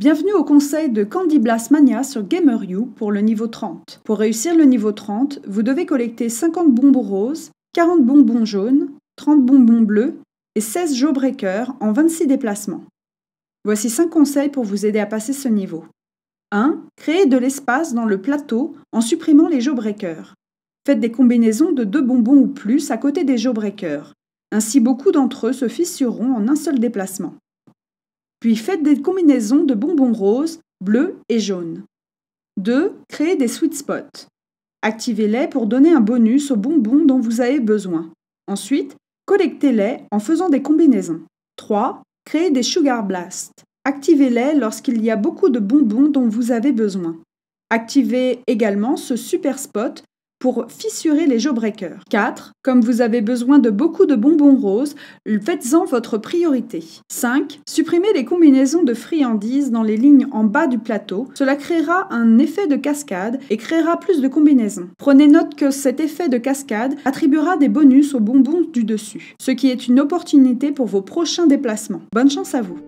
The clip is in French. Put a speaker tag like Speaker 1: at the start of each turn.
Speaker 1: Bienvenue au conseil de Candy Blast Mania sur GamerU pour le niveau 30. Pour réussir le niveau 30, vous devez collecter 50 bonbons roses, 40 bonbons jaunes, 30 bonbons bleus et 16 jawbreakers en 26 déplacements. Voici 5 conseils pour vous aider à passer ce niveau. 1. Créez de l'espace dans le plateau en supprimant les jawbreakers. Faites des combinaisons de 2 bonbons ou plus à côté des jawbreakers. Ainsi, beaucoup d'entre eux se fissureront en un seul déplacement. Puis faites des combinaisons de bonbons roses, bleus et jaunes. 2. Créez des sweet spots. Activez-les pour donner un bonus aux bonbons dont vous avez besoin. Ensuite, collectez-les en faisant des combinaisons. 3. Créez des sugar blasts. Activez-les lorsqu'il y a beaucoup de bonbons dont vous avez besoin. Activez également ce super spot pour fissurer les jawbreakers. 4. Comme vous avez besoin de beaucoup de bonbons roses, faites-en votre priorité. 5. Supprimez les combinaisons de friandises dans les lignes en bas du plateau. Cela créera un effet de cascade et créera plus de combinaisons. Prenez note que cet effet de cascade attribuera des bonus aux bonbons du dessus, ce qui est une opportunité pour vos prochains déplacements. Bonne chance à vous!